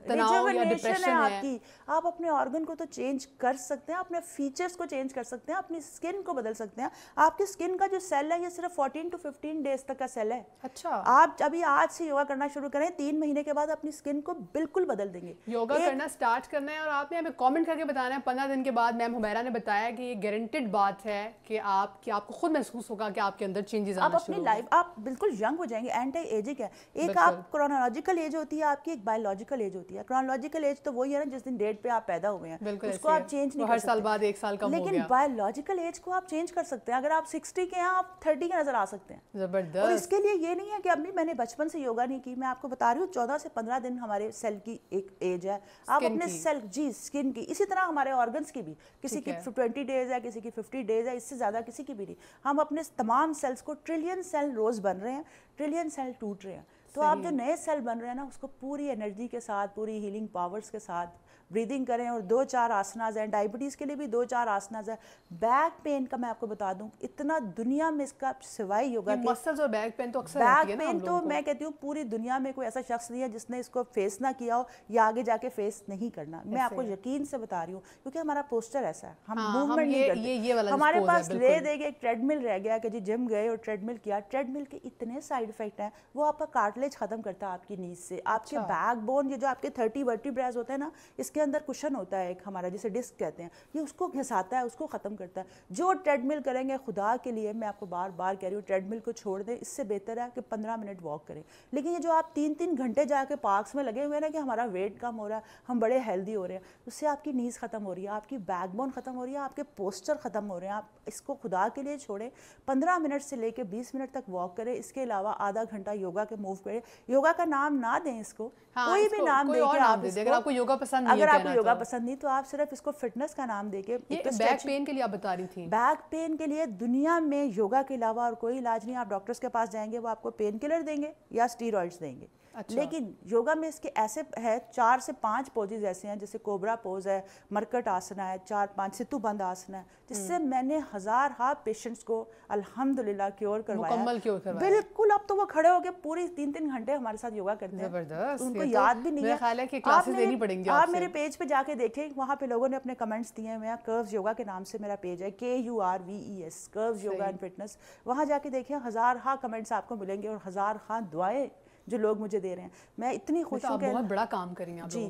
तनाव या डिप्रेशन है आपकी आप अपने ऑर्गन को तो चेंज कर सकते हैं अपने फीचर्स को चेंज कर सकते हैं अपनी स्किन को बदल सकते हैं आपकी स्किन का जो सेल है ये सिर्फ फोर्टीन टू फिफ्टीन डेज तक का सेल है अच्छा आप अभी आज से योगा करना शुरू करें तीन महीने के बाद अपनी स्किन को बिल्कुल बदल देंगे योगा करना स्टार्ट करना है और आपने हमें कमेंट करके बताना है पंद्रह दिन के बाद मैम हुमैरा ने बताया कि ये गारंटेड बात है कि आप कि आपको खुद महसूस होगा कि आपके अंदर चेंजेस आप अपनी लाइफ आप बिल्कुल यंग हो जाएंगे एंटी एजिंग है एक आप क्रोनोलॉजिकल एज होती है आपकी एक बायोलॉजिकल एज होती है क्रोनोलॉजिकल एज तो वही है ना जिस दिन डेट पे आप पैदा हुए हैं उसको आप चेंज नहीं हर साल बाद एक साल का लेकिन बायोलॉजिकल एज को आप चेंज कर सकते हैं अगर आप सिक्सटी के हैं आप थर्टी के नजर आ सकते हैं जबरदस्त इसके लिए ये नहीं है कि अभी मैंने बचपन से योगा नहीं की मैं आपको बता रही हूँ चौदह से पंद्रह दिन हमारे सेल की एक एज है आप अपने सेल जी स्किन की इसी तरह हमारे ऑर्गन्स की भी किसी की ट्वेंटी डेज है किसी की फिफ्टी डेज है इससे ज़्यादा किसी की भी नहीं हम अपने तमाम सेल्स को ट्रिलियन सेल रोज़ बन रहे हैं ट्रिलियन सेल टूट रहे हैं तो आप जो नए सेल बन रहे हैं ना उसको पूरी एनर्जी के साथ पूरी हीलिंग पावर्स के साथ ब्रीदिंग करें और दो चार आसनाज हैं डायबिटीज़ के लिए भी दो चार आसनाज हैं बैक पेन का मैं आपको बता दूं इतना दुनिया में इसका सिवाय योगा मसल्स और बैक पेन तो अक्सर बैक पेन तो मैं कहती हूँ पूरी दुनिया में कोई ऐसा शख्स नहीं है जिसने इसको फेस ना किया हो या आगे जाके फेस नहीं करना मैं आपको यकीन से बता रही हूँ क्योंकि हमारा पोस्टर ऐसा है हम हाँ, मूवमेंट नहीं करते हमारे पास ले देंगे एक ट्रेडमिल रह गया कि जी जिम गए और ट्रेडमिल किया ट्रेडमिल के इतने साइड इफेक्ट हैं वो आपका कार्टलेज खत्म करता है आपकी नीज से आपके बैक बोन ये जो आपके थर्टी वर्टी वर्टिब्रेज होते हैं ना इसके अंदर कुशन होता है एक हमारा जिसे डिस्क कहते हैं ये उसको घिसाता है उसको ख़त्म करता है जो ट्रेडमिल करेंगे खुदा के लिए मैं आपको बार बार कह रही हूँ ट्रेडमिल को छोड़ दें इससे बेहतर है कि पंद्रह मिनट वॉक करें लेकिन ये जो आप तीन तीन घंटे जाके पार्क्स में लगे हुए हैं ना कि हमारा वेट कम हो रहा है हम बड़े हेल्दी हो रहे हैं उससे आपकी नीज़ ख़त्म हो रही है आपकी बैकबोन ख़त्म हो रही है आपके पोस्चर ख़त्म हो रहे हैं आप इसको खुदा के लिए छोड़ें पंद्रह मिनट से लेकर बीस मिनट तक वॉक करें इसके अलावा आधा घंटा योगा के मूव करें योगा का नाम ना दें इसको हाँ, कोई भी नाम दे आप अगर आपको योगा पसंद अगर आपको योगा पसंद नहीं तो आप सिर्फ इसको फिटनेस का नाम देके बैक पेन तो के लिए आप बता रही थी बैक पेन के लिए दुनिया में योगा के अलावा और कोई इलाज नहीं आप डॉक्टर्स के पास जाएंगे वो आपको पेन किलर देंगे या स्टीरोइड्स देंगे अच्छा। लेकिन योगा में इसके ऐसे है चार से पांच पोजेज ऐसे हैं जैसे कोबरा पोज है मरकट आसना है चार पांच सितुबंद आसना है जिससे हम्म। मैंने हजार हा पेशेंट्स को अल्हम्दुलिल्लाह क्योर करवाया क्योर करवाया बिल्कुल अब तो वो खड़े हो गए पूरी तीन तीन घंटे हमारे साथ योगा करते हैं जबरदस्त उनको तो याद भी नहीं है कि क्लासेस देनी पड़ेंगी आप मेरे पेज पे जाके देखें वहाँ पे लोगों ने अपने कमेंट्स दिए हैं मेरा कर्व्स योगा के नाम से मेरा पेज है K U R V E S Kurves yoga and fitness वहाँ जाके देखें हजार हा कमेंट्स आपको मिलेंगे और हजार हा दुआएं जो लोग मुझे दे रहे हैं मैं इतनी तो खुश हूँ बहुत बड़ा काम करेंगे जी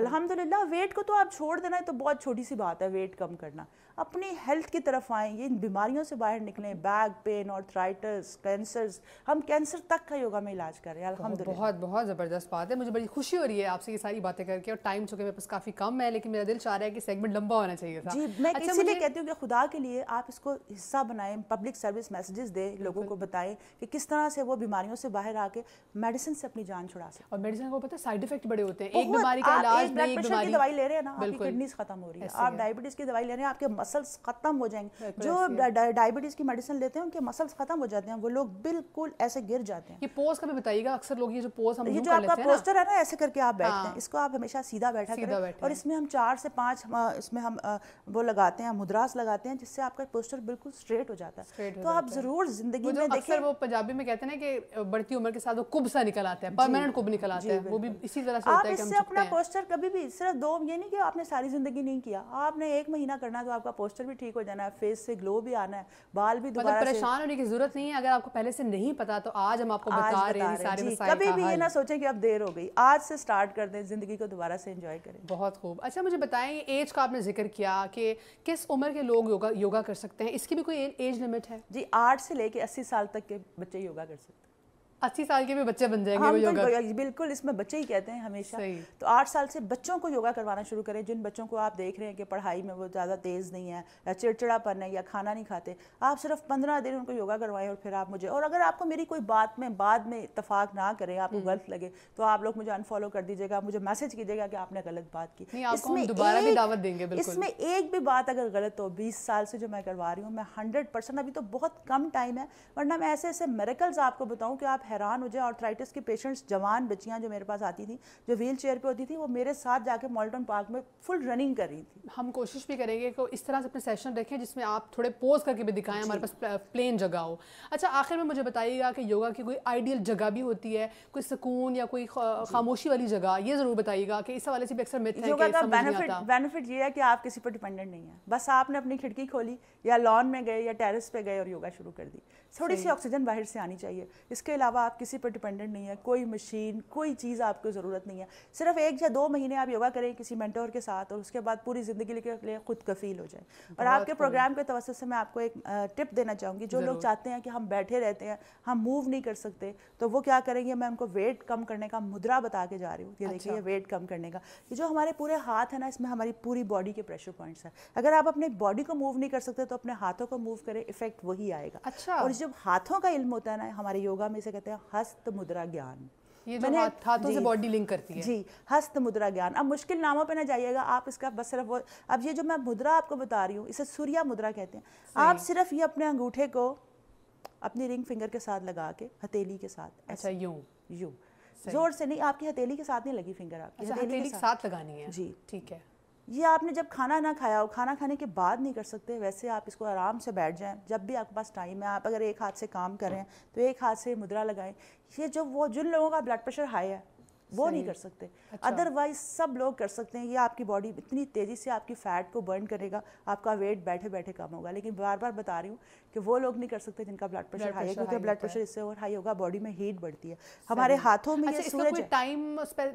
अलहमदिल्ला वेट को तो आप छोड़ देना है तो बहुत छोटी सी बात है वेट कम करना अपनी हेल्थ की तरफ आएँ ये बीमारियों से बाहर निकलें बैक पेन ऑर्थराइटिस कैंसर्स हम कैंसर तक का योगा में इलाज कर रहे हैं अलहमद बहुत बहुत ज़बरदस्त बात है मुझे बड़ी खुशी हो रही है आपसे ये सारी बातें करके और टाइम चुके मेरे पास काफ़ी कम है लेकिन मेरा दिल चाह रहा है कि सेगमेंट लंबा होना चाहिए था जी मैं अच्छा, इसीलिए कहती हूँ कि खुदा के लिए आप इसको हिस्सा बनाएं पब्लिक सर्विस मैसेजेस दें लोगों को बताएं कि किस तरह से वो बीमारियों से बाहर आके मेडिसिन से अपनी जान छुड़ा सकते और मेडिसिन को पता है साइड इफेक्ट बड़े होते हैं एक बीमारी का इलाज ब्लड प्रेशर की दवाई ले रहे हैं ना आपकी किडनीज खत्म हो रही है आप डायबिटीज़ की दवाई ले रहे हैं आपके मसल्स ख़त्म हो जाएंगे जो डायबिटीज़ की मेडिसिन लेते हैं उनके मसल्स ख़त्म हो जाते हैं वो लोग बिल्कुल ऐसे गिर जाते हैं ये पोज का भी बताइएगा अक्सर लोग ये जो पोज हम ये जो आपका पोस्टर है ना ऐसे करके आप बैठते हैं हाँ। इसको आप हमेशा सीधा बैठा करें और इसमें हम चार से पाँच इसमें हम वो लगाते हैं मुद्रास लगाते हैं जिससे आपका पोस्टर बिल्कुल स्ट्रेट हो जाता है तो आप ज़रूर ज़िंदगी में देखें वो पंजाबी में कहते हैं कि बढ़ती उम्र के साथ वो कुब सा निकल आते हैं परमानेंट कुब निकल आते हैं वो भी इसी तरह से होता है कि हम अपना पोस्टर कभी भी सिर्फ दो ये नहीं कि आपने सारी ज़िंदगी नहीं किया आपने एक महीना करना तो आपका पोस्टर भी ठीक हो जाना है फेस से ग्लो भी आना है बाल भी मतलब दोबारा मतलब परेशान होने की जरूरत नहीं है अगर आपको पहले से नहीं पता तो आज हम आपको बता रहे हैं सारे कभी भी ये ना सोचे कि अब देर हो गई आज से स्टार्ट कर दें जिंदगी को दोबारा से इंजॉय करें बहुत खूब अच्छा मुझे बताएं एज का आपने जिक्र किया कि किस उम्र के लोग योगा योगा कर सकते हैं इसकी भी कोई एज लिमिट है जी आठ से लेके अस्सी साल तक के बच्चे योगा कर सकते हैं अस्सी साल के भी बच्चे बन जाएंगे वो योगा तो बिल्कुल इसमें बच्चे ही कहते हैं हमेशा तो आठ साल से बच्चों को योगा करवाना शुरू करें जिन बच्चों को आप देख रहे हैं कि पढ़ाई में वो ज़्यादा तेज़ नहीं है या चिड़चिड़ापन है या खाना नहीं खाते आप सिर्फ पंद्रह दिन उनको योगा करवाएं और फिर आप मुझे और अगर आपको मेरी कोई बात में बाद में इतफाक ना करें आपको हम्म। गलत लगे तो आप लोग मुझे अनफॉलो कर दीजिएगा मुझे मैसेज कीजिएगा कि आपने गलत बात की इसमें दोबारा भी दावत देंगे इसमें एक भी बात अगर गलत हो बीस साल से जो मैं करवा रही हूँ मैं हंड्रेड अभी तो बहुत कम टाइम है वरना मैं ऐसे ऐसे मेरेकल्स आपको बताऊँ कि आप हैरान हो जाए ऑर्थराइटिस के पेशेंट्स जवान बच्चियाँ जो मेरे पास आती थी जो व्हील चेयर पर होती थी वो मेरे साथ जाके मॉल्टन पार्क में फुल रनिंग कर रही थी हम कोशिश भी करेंगे कि इस तरह से अपने सेशन रखें जिसमें आप थोड़े पोज करके भी दिखाएं हमारे पास प्लेन जगह हो अच्छा आखिर में मुझे बताइएगा कि योगा की कोई आइडियल जगह भी होती है कोई सुकून या कोई खामोशी वाली जगह ये ज़रूर बताइएगा कि इस हवाले से भी अक्सर मिथ योगा का बेनिफिट बेनिफिट ये है कि आप किसी पर डिपेंडेंट नहीं है बस आपने अपनी खिड़की खोली या लॉन में गए या टेरिस पे गए और योगा शुरू कर दी थोड़ी सी ऑक्सीजन बाहर से आनी चाहिए इसके अलावा आप किसी पर डिपेंडेंट नहीं है कोई मशीन कोई चीज़ आपको ज़रूरत नहीं है सिर्फ एक या दो महीने आप योगा करें किसी मेंटोर के साथ और उसके बाद पूरी ज़िंदगी के लिए खुद कफील हो जाए और आपके प्रोग्राम के तवसत से मैं आपको एक टिप देना चाहूँगी जो लोग चाहते हैं कि हम बैठे रहते हैं हम मूव नहीं कर सकते तो वो क्या करेंगे मैं उनको वेट कम करने का मुद्रा बता के जा रही हूँ ये अच्छा। देखिए वेट कम करने का ये जो हमारे पूरे हाथ है ना इसमें हमारी पूरी बॉडी के प्रेशर पॉइंट्स हैं अगर आप अपने बॉडी को मूव नहीं कर सकते तो अपने हाथों को मूव करें इफेक्ट वही आएगा अच्छा और जब हाथों का इल्म होता है ना हमारे योगा में इसे कहते हैं हस्त मुद्रा ज्ञान ये जो मैंने हाथों से बॉडी लिंक करती है जी हस्त मुद्रा ज्ञान अब मुश्किल नामों पे ना जाइएगा आप इसका बस सिर्फ वो अब ये जो मैं मुद्रा आपको बता रही हूँ इसे सूर्या मुद्रा कहते हैं आप सिर्फ ये अपने अंगूठे को अपनी रिंग फिंगर के साथ लगा के हथेली के साथ अच्छा यूं यूं जोर से नहीं आपकी हथेली के साथ नहीं लगी फिंगर आपकी अच्छा, हथेली के साथ लगानी है जी ठीक है ये आपने जब खाना ना खाया हो खाना खाने के बाद नहीं कर सकते वैसे आप इसको आराम से बैठ जाएं जब भी आपके पास टाइम है आप अगर एक हाथ से काम करें तो एक हाथ से मुद्रा लगाएं ये जो वो जिन लोगों का ब्लड प्रेशर हाई है वो नहीं कर सकते अदरवाइज अच्छा। सब लोग कर सकते हैं ये आपकी बॉडी इतनी तेज़ी से आपकी फ़ैट को बर्न करेगा आपका वेट बैठे बैठे कम होगा लेकिन बार बार बता रही हूँ कि वो लोग नहीं कर सकते जिनका ब्लड प्रेशर हाई है क्योंकि ब्लड प्रेशर इससे और हाई होगा बॉडी में हीट बढ़ती है हमारे हाथों में अच्छा, ये सूरज कोई टाइम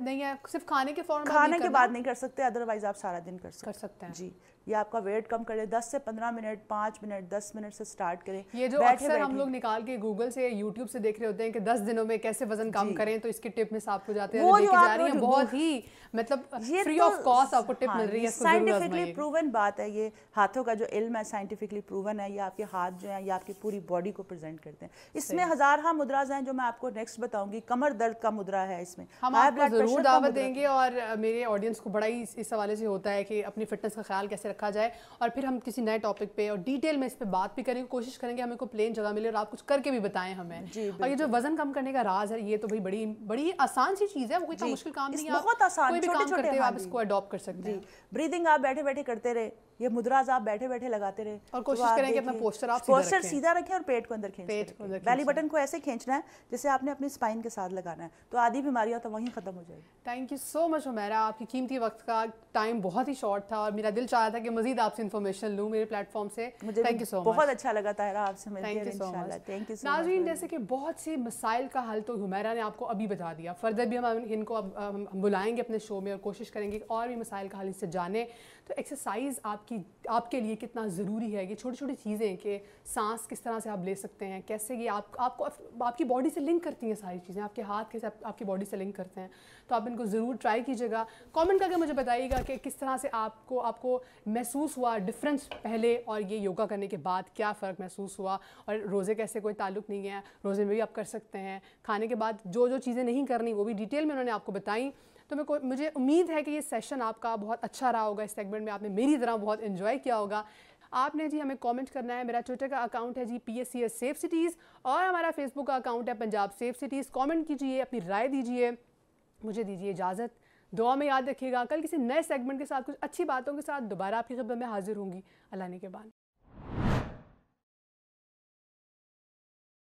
नहीं है सिर्फ खाने के फॉर्म खाने के बाद नहीं कर सकते अदरवाइज आप सारा दिन कर सकते, कर सकते हैं जी ये आपका वेट कम करें दस से पंद्रह मिनट 5 मिनट दस मिनट से स्टार्ट करें ये जो बैठे, अक्सर हम लोग निकाल के गूगल से यूट्यूब से देख रहे होते हैं कि दस दिनों में कैसे वजन कम करें तो इसकी टिप में आपको जाते हैं वो जा रही है बहुत ही मतलब फ्री ऑफ कॉस्ट आपको टिप हाँ, मिल रही है साइंटिफिकली प्रूवन बात है ये हाथों का जो इल्म है साइंटिफिकली प्रूवन है ये आपके हाथ जो हैं ये आपकी पूरी बॉडी को प्रेजेंट करते हैं इसमें हजारहा मुद्राज हैं जो मैं आपको नेक्स्ट बताऊंगी कमर दर्द का मुद्रा है इसमें हम आपको जरूर दावत देंगे और मेरे ऑडियंस को बड़ा ही इस हवाले से होता है कि अपनी फिटनेस का ख्याल कैसे रखा जाए और फिर हम किसी नए टॉपिक पे और डिटेल में इस पर बात भी करेंगे कोशिश करेंगे हमें को प्लेन जगह मिले और आप कुछ करके भी बताएं हमें और ये जो वजन कम करने का राज है ये तो भाई बड़ी बड़ी आसान सी चीज़ है वो कोई मुश्किल काम नहीं है बहुत आसान कोई भी आप इसको अडॉप्ट कर सकते हैं ब्रीदिंग आप बैठे बैठे करते रहे ये मुद्राज आप बैठे बैठे लगाते रहे और तो कोशिश तो करें कि अपना पोस्टर आप पोस्टर सीधा रखें और पेट को अंदर खींच पेट को अंदर बैली बटन को ऐसे खींचना है जैसे आपने अपने स्पाइन के साथ लगाना है तो आधी बीमारियां तो वहीं खत्म हो जाएगी थैंक यू सो मच हमारा आपकी कीमती वक्त का टाइम बहुत ही शॉर्ट था और मेरा दिल चाह रहा था कि मजीद आपसे इन्फॉर्मेशन लूँ मेरे प्लेटफॉर्म से मुझे थैंक यू सो मच बहुत अच्छा लगा था आपसे thank you so much thank you नाजरीन जैसे कि बहुत से मसाइल का हल तो हुमेरा ने आपको अभी बता दिया फर्दर भी हम इनको अब बुलाएंगे अपने शो में और कोशिश करेंगे और भी मसाइल का हल इससे जाने तो एक्सरसाइज आपकी आपके लिए कितना ज़रूरी है ये छोटी छोटी चीज़ें कि सांस किस तरह से आप ले सकते हैं कैसे ये आप आपको आपकी बॉडी से लिंक करती हैं सारी चीज़ें आपके हाथ कैसे आप, आपकी बॉडी से लिंक करते हैं तो आप इनको ज़रूर ट्राई कीजिएगा कॉमेंट करके मुझे बताइएगा कि किस तरह से आपको आपको महसूस हुआ डिफरेंस पहले और ये योगा करने के बाद क्या फ़र्क महसूस हुआ और रोज़े कैसे कोई ताल्लुक नहीं है रोज़े में भी आप कर सकते हैं खाने के बाद जो जो चीज़ें नहीं करनी वो भी डिटेल में उन्होंने आपको बताई तो मेरे को मुझे उम्मीद है कि ये सेशन आपका बहुत अच्छा रहा होगा इस सेगमेंट में आपने मेरी तरह बहुत इन्जॉय किया होगा आपने जी हमें कमेंट करना है मेरा ट्विटर का अकाउंट है G P S C S safe cities और हमारा फेसबुक का अकाउंट है पंजाब सेफ सिटीज़ कमेंट कीजिए अपनी राय दीजिए मुझे दीजिए इजाज़त दुआ में याद रखिएगा कल किसी नए सेगमेंट के साथ कुछ अच्छी बातों के साथ दोबारा आपकी खबर में हाजिर होंगी अल्लाह ने के बाद